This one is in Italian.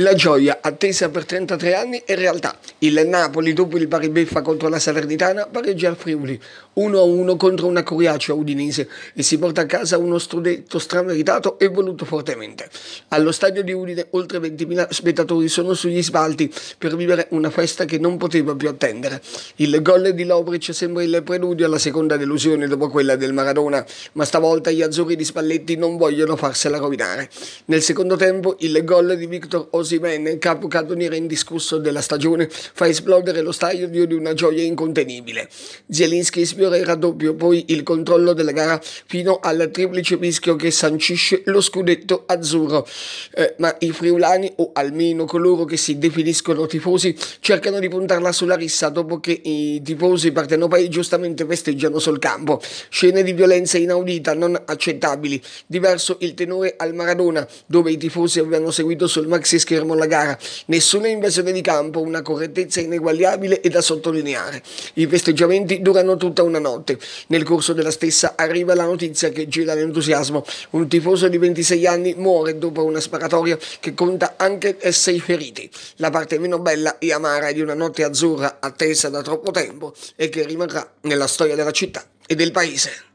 La gioia, attesa per 33 anni, è realtà. Il Napoli, dopo il pari beffa contro la Salernitana, pareggia al Friuli 1-1 contro una Coriacea udinese e si porta a casa uno strudetto strameritato e voluto fortemente. Allo stadio di Udine oltre 20.000 spettatori sono sugli sbalti per vivere una festa che non poteva più attendere. Il gol di Lobric sembra il preludio alla seconda delusione dopo quella del Maradona, ma stavolta gli azzurri di Spalletti non vogliono farsela rovinare. Nel secondo tempo il gol di Victor Osvaldo Osimen, il capo cantoniere indiscusso della stagione, fa esplodere lo stadio di una gioia incontenibile. Zielinski sfiora il raddoppio, poi il controllo della gara fino al triplice rischio che sancisce lo scudetto azzurro. Eh, ma i friulani, o almeno coloro che si definiscono tifosi, cercano di puntarla sulla rissa dopo che i tifosi partenopei giustamente festeggiano sul campo. Scene di violenza inaudita, non accettabili. Diverso il tenore al Maradona, dove i tifosi avevano seguito sul maxi schermo fermo alla gara, nessuna invasione di campo, una correttezza ineguagliabile e da sottolineare. I festeggiamenti durano tutta una notte. Nel corso della stessa arriva la notizia che gira l'entusiasmo. Un tifoso di 26 anni muore dopo una sparatoria che conta anche 6 feriti. La parte meno bella e amara di una notte azzurra attesa da troppo tempo e che rimarrà nella storia della città e del paese.